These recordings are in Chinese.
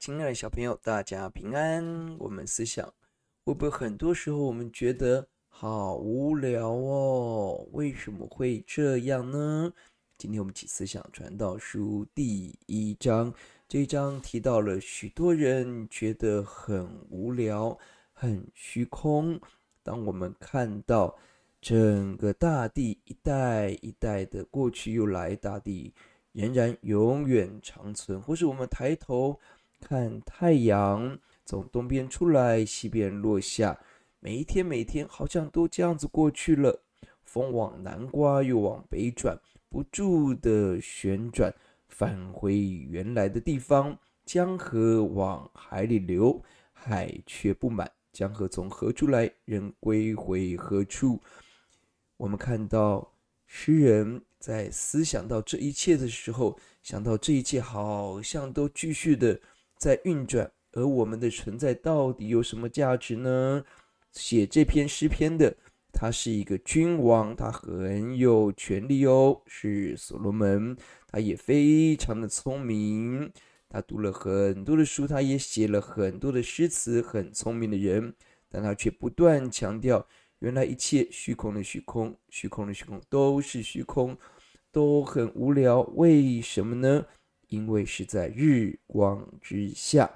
亲爱的小朋友，大家平安。我们思想会不会很多时候我们觉得好无聊哦？为什么会这样呢？今天我们起思想传道书第一章，这一章提到了许多人觉得很无聊、很虚空。当我们看到整个大地一代一代的过去又来，大地仍然永远长存，或是我们抬头。看太阳从东边出来，西边落下，每一天，每天好像都这样子过去了。风往南刮，又往北转，不住的旋转，返回原来的地方。江河往海里流，海却不满。江河从何处来，人归回何处？我们看到，诗人在思想到这一切的时候，想到这一切好像都继续的。在运转，而我们的存在到底有什么价值呢？写这篇诗篇的他是一个君王，他很有权力哦，是所罗门，他也非常的聪明，他读了很多的书，他也写了很多的诗词，很聪明的人，但他却不断强调，原来一切虚空的虚空，虚空的虚空都是虚空，都很无聊，为什么呢？因为是在日光之下，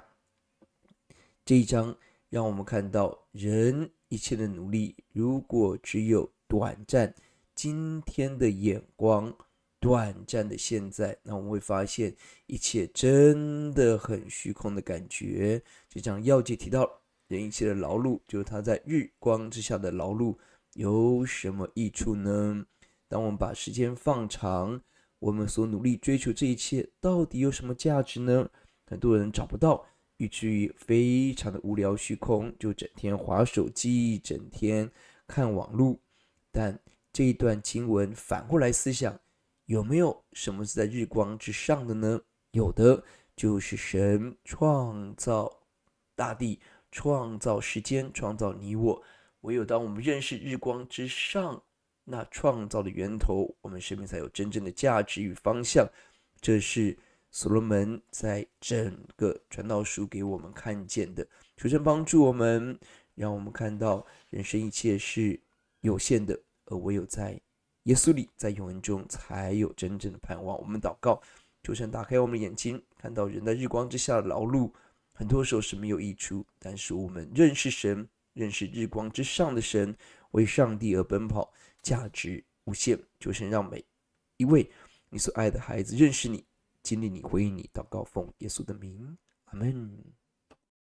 这一章让我们看到人一切的努力，如果只有短暂、今天的眼光、短暂的现在，那我们会发现一切真的很虚空的感觉。这章药剂提到人一切的劳碌，就是他在日光之下的劳碌有什么益处呢？当我们把时间放长。我们所努力追求这一切，到底有什么价值呢？很多人找不到，以至于非常的无聊，虚空，就整天划手机，整天看网络。但这一段经文反过来思想，有没有什么是在日光之上的呢？有的，就是神创造大地，创造时间，创造你我。唯有当我们认识日光之上。那创造的源头，我们生命才有真正的价值与方向。这是所罗门在整个传道书给我们看见的。求神帮助我们，让我们看到人生一切是有限的，而唯有在耶稣里，在永恒中，才有真正的盼望。我们祷告，求神打开我们的眼睛，看到人在日光之下劳碌，很多时候是没有益处。但是我们认识神，认识日光之上的神，为上帝而奔跑。价值无限，求神让每一位你所爱的孩子认识你、经历你、回应你，祷告奉耶稣的名，阿门。